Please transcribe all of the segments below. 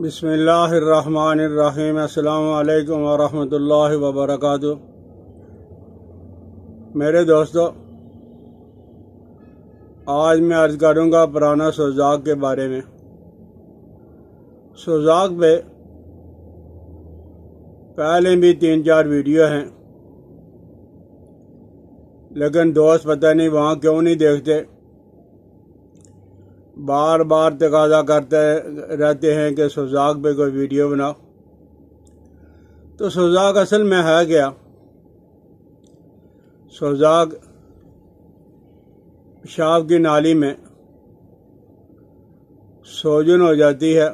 बसमीम अल्लाम वरहमल वबरक मेरे दोस्तों आज मैं अर्ज़ करूँगा पुराना सोजाक के बारे में सोजाक पे पहले भी तीन चार वीडियो हैं लेकिन दोस्त पता नहीं वहाँ क्यों नहीं देखते बार बार तकाजा करते रहते हैं कि सुजाक पे कोई वीडियो बनाओ तो सुजाक असल में है गया सुजाक पेशाब की नाली में सोजन हो जाती है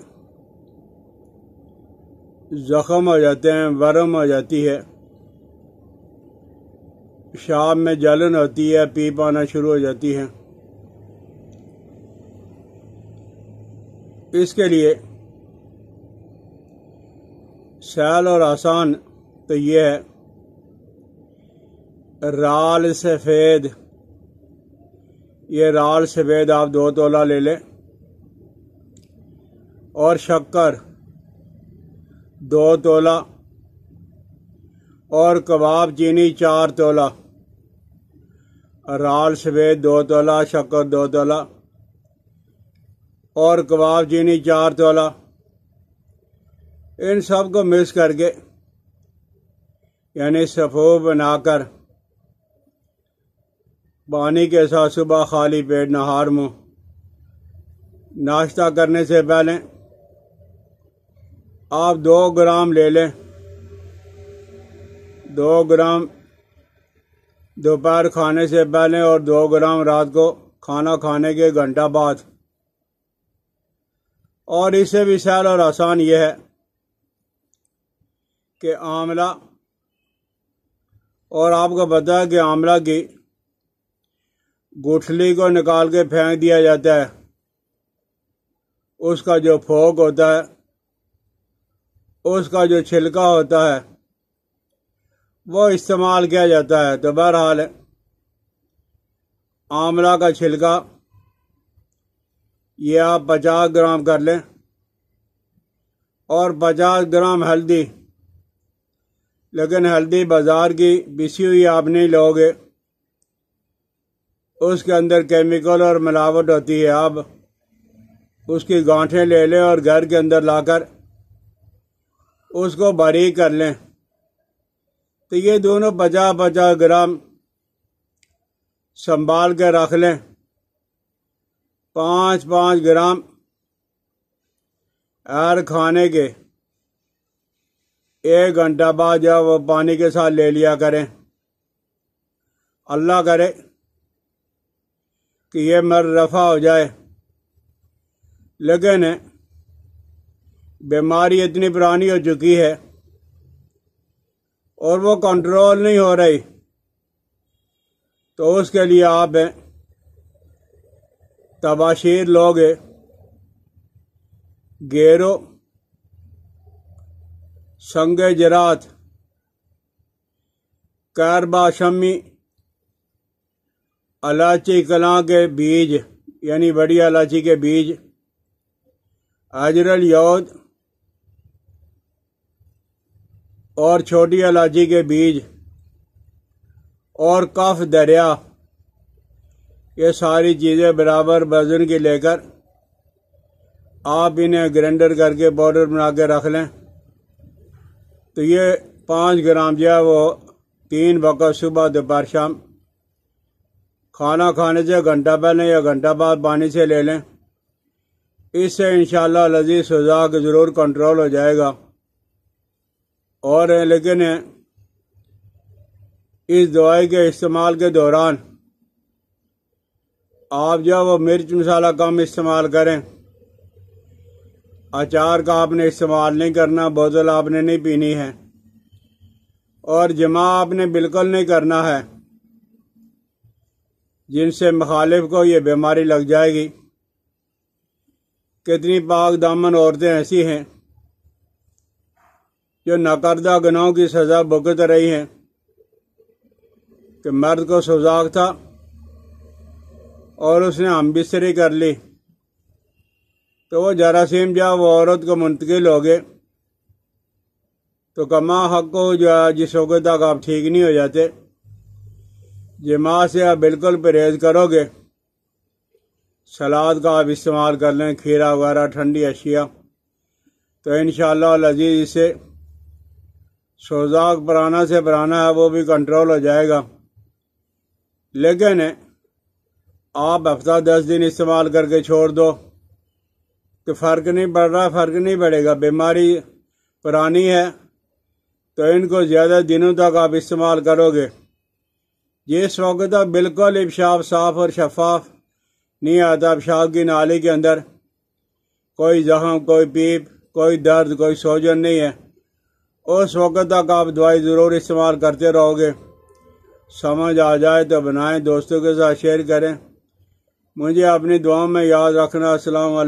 जख्म हो जाते हैं वर्म हो जाती है पेशाब में जलन होती है पी पाना शुरू हो जाती है इसके लिए सरल और आसान तो ये है राल सफ़ेद ये राल सफ़ेद आप दो तोला ले लें और शक्कर दो तोला और कबाब चीनी चार तोला राल सफ़ेद दो तोला शक्कर दो तोला और कबाब चीनी चार तोला इन सब को मिक्स करके यानी सफो बनाकर पानी के साथ सुबह खाली पेट नहार मुँह नाश्ता करने से पहले आप दो ग्राम ले लें दो ग्राम दोपहर खाने से पहले और दो ग्राम रात को खाना खाने के घंटा बाद और इससे भी और आसान यह है कि आमला और आपको पता है कि आमला की गुठली को निकाल के फेंक दिया जाता है उसका जो फोक होता है उसका जो छिलका होता है वो इस्तेमाल किया जाता है तो बहरहाल आमला का छिलका ये आप पचास ग्राम कर लें और पचास ग्राम हल्दी लेकिन हल्दी बाज़ार की बिसी हुई आप नहीं लोगे उसके अंदर केमिकल और मिलावट होती है आप उसकी गांठें ले लें और घर के अंदर लाकर उसको बारीक कर लें तो ये दोनों पचास पचास ग्राम संभाल के रख लें पाँच पाँच ग्राम हर खाने के एक घंटा बाद जब पानी के साथ ले लिया करें अल्लाह करे कि ये रफा हो जाए लेकिन बीमारी इतनी पुरानी हो चुकी है और वो कंट्रोल नहीं हो रही तो उसके लिए आप तबाशीर लोग गेरो संग जरात कारबा शमी अलाची कला के बीज यानी बड़ी अलाची के बीज अजरल यौद और छोटी अलाची के बीज और कफ दरिया ये सारी चीज़ें बराबर वजन की लेकर आप इन्हें ग्रेंडर करके बॉर्डर बना के रख लें तो ये पाँच ग्राम जो है वो तीन वक़्त सुबह दोपहर शाम खाना खाने से घंटा पहले या घंटा बाद पानी से ले लें इससे इन लजीज सजा के ज़रूर कंट्रोल हो जाएगा और लेकिन इस दवाई के इस्तेमाल के दौरान आप जो वो मिर्च मसाला कम इस्तेमाल करें अचार का आपने इस्तेमाल नहीं करना बोतल आपने नहीं पीनी है और जमा आपने बिल्कुल नहीं करना है जिनसे मुखालिफ को ये बीमारी लग जाएगी कितनी पाक दामन औरतें ऐसी हैं जो नाकर्दा गुनाहों की सज़ा भुगत रही हैं कि मर्द को सुजाक था और उसने हम बिस्तरी कर ली तो वो जरासीम जब औरत को मुंतकिल हो गए तो कमा हक को जो जिस होगे तक आप ठीक नहीं हो जाते जमा से आप बिल्कुल परहेज करोगे सलाद का आप इस्तेमाल कर लें खीरा वगैरह ठंडी अशिया तो इन शजीज़ इसे सोजाक पराना से पराना है वो भी कंट्रोल हो जाएगा लेकिन आप हफ्ता दस दिन इस्तेमाल करके छोड़ दो तो फ़र्क नहीं पड़ रहा फ़र्क नहीं पड़ेगा बीमारी पुरानी है तो इनको ज़्यादा दिनों तक आप इस्तेमाल करोगे ये वक्त तक तो बिल्कुल इबशाब साफ और शफाफ नहीं आता पेशाब की नाली के अंदर कोई जख्म कोई पीप कोई दर्द कोई सोजन नहीं है उस वक्त तक आप दवाई ज़रूर इस्तेमाल करते रहोगे समझ आ जाए तो बनाएं दोस्तों के साथ शेयर करें मुझे अपनी दुआ में याद रखना असला